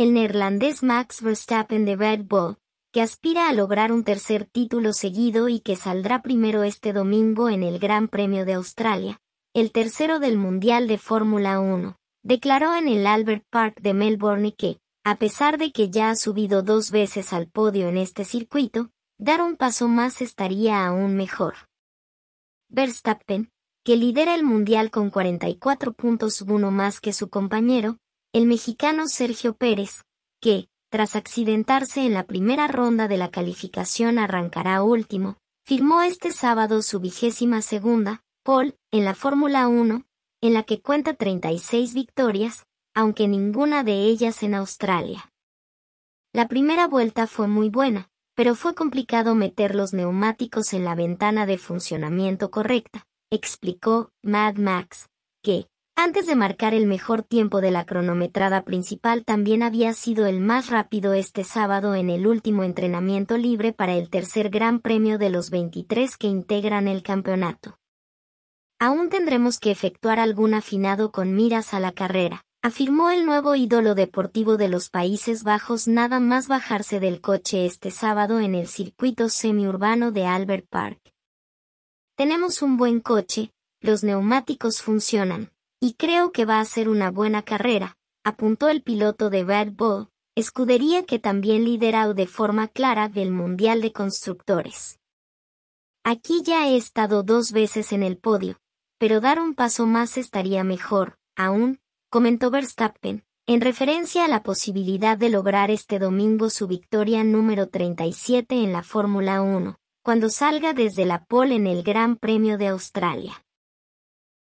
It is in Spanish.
el neerlandés Max Verstappen de Red Bull, que aspira a lograr un tercer título seguido y que saldrá primero este domingo en el Gran Premio de Australia, el tercero del Mundial de Fórmula 1, declaró en el Albert Park de Melbourne que, a pesar de que ya ha subido dos veces al podio en este circuito, dar un paso más estaría aún mejor. Verstappen, que lidera el Mundial con 44 puntos uno más que su compañero, el mexicano Sergio Pérez, que, tras accidentarse en la primera ronda de la calificación arrancará último, firmó este sábado su vigésima segunda, Paul, en la Fórmula 1, en la que cuenta 36 victorias, aunque ninguna de ellas en Australia. La primera vuelta fue muy buena, pero fue complicado meter los neumáticos en la ventana de funcionamiento correcta, explicó Mad Max, que, antes de marcar el mejor tiempo de la cronometrada principal también había sido el más rápido este sábado en el último entrenamiento libre para el tercer gran premio de los 23 que integran el campeonato. Aún tendremos que efectuar algún afinado con miras a la carrera, afirmó el nuevo ídolo deportivo de los Países Bajos nada más bajarse del coche este sábado en el circuito semiurbano de Albert Park. Tenemos un buen coche, los neumáticos funcionan, y creo que va a ser una buena carrera, apuntó el piloto de Red Bull, escudería que también lidera de forma clara del Mundial de Constructores. Aquí ya he estado dos veces en el podio, pero dar un paso más estaría mejor, aún, comentó Verstappen, en referencia a la posibilidad de lograr este domingo su victoria número 37 en la Fórmula 1, cuando salga desde la pole en el Gran Premio de Australia.